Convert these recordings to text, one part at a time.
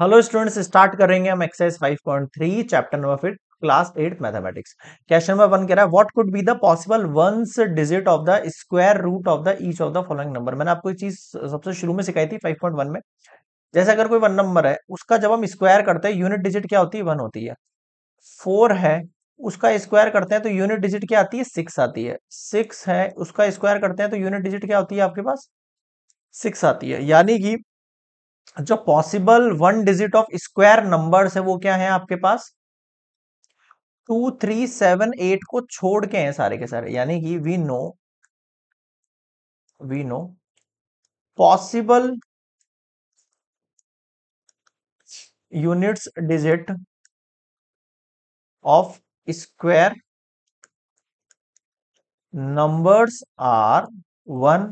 hello students start करेंगे हम exercise 5.3 chapter number फिर class eight mathematics question number one कह रहा है what could be the possible ones digit of the square root of the each of the following number मैंने आपको चीज सबसे शुरू में सिखाई थी 5.1 में जैसे अगर कोई वन नंबर है उसका जब हम स्क्वायर करते हैं यूनिट डिजिट क्या होती है वन होती है फोर है उसका स्क्वायर करते हैं तो यूनिट डिजिट क्या आती है सिक्स आती है सिक्स है उसका स्क्वायर करते हैं तो यूनिट डिजिट क्या होती है आपके पास सिक्स आती है यानी कि जो possible one digit of square numbers है वो क्या है आपके पास टू थ्री सेवन एट को छोड़ के हैं सारे के सारे यानी कि we know we know possible units digit of square numbers are one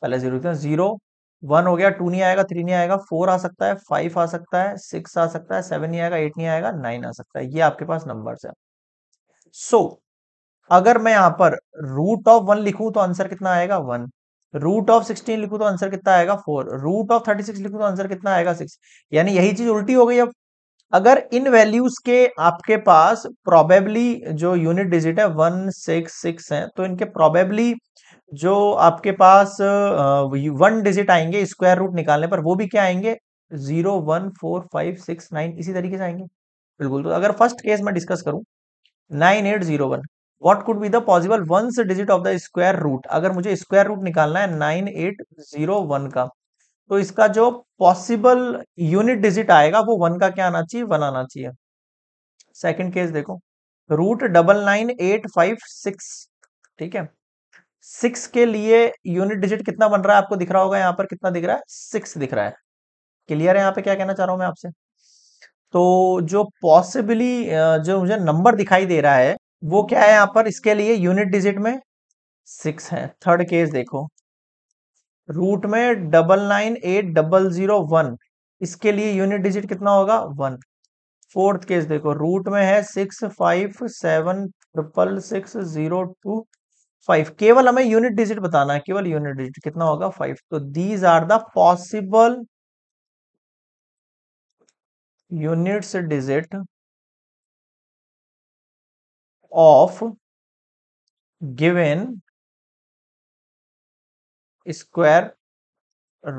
पहले जीरो जीरो वन हो गया टू नहीं आएगा थ्री नहीं आएगा फोर आ सकता है फाइव आ सकता है सिक्स आ सकता है सेवन नहीं आएगा एट नहीं आएगा नाइन आ सकता है ये आपके पास नंबर है सो so, अगर मैं यहाँ पर रूट ऑफ वन लिखूं तो आंसर कितना आएगा वन रूट ऑफ सिक्सटीन लिखू तो आंसर कितना आएगा for root of thirty six लिखू तो आंसर कितना आएगा सिक्स यानी यही चीज उल्टी हो गई अब अगर इन वैल्यूज के आपके पास प्रोबेबली जो यूनिट डिजिट है वन सिक्स सिक्स है तो इनके प्रोबेबली जो आपके पास वन डिजिट आएंगे स्क्वायर रूट निकालने पर वो भी क्या आएंगे zero one four five six nine इसी तरीके से आएंगे बिल्कुल तो अगर फर्स्ट केस मैं डिस्कस करूं nine eight zero one what could be the possible ones digit of the square root अगर मुझे स्क्वायर रूट निकालना है नाइन एट जीरो वन का तो इसका जो पॉसिबल यूनिट डिजिट आएगा वो वन का क्या आना चाहिए वन आना चाहिए सेकंड केस देखो root double nine eight five six ठीक है सिक्स के लिए यूनिट डिजिट कितना बन रहा है आपको दिख रहा होगा यहाँ पर कितना दिख रहा है सिक्स दिख रहा है क्लियर है यहाँ पे क्या कहना चाह रहा हूं मैं आपसे तो जो पॉसिबली जो मुझे नंबर दिखाई दे रहा है वो क्या है यहाँ पर इसके लिए यूनिट डिजिट में सिक्स है थर्ड केस देखो रूट में double nine eight double zero one इसके लिए यूनिट डिजिट कितना होगा वन फोर्थ केस देखो रूट में है six five seven triple six zero two five केवल हमें यूनिट डिजिट बताना है केवल यूनिट डिजिट कितना होगा फाइव तो these are the possible units digit of given square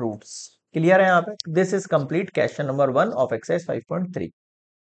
roots clear है यहाँ पे this is complete question number one of exercise three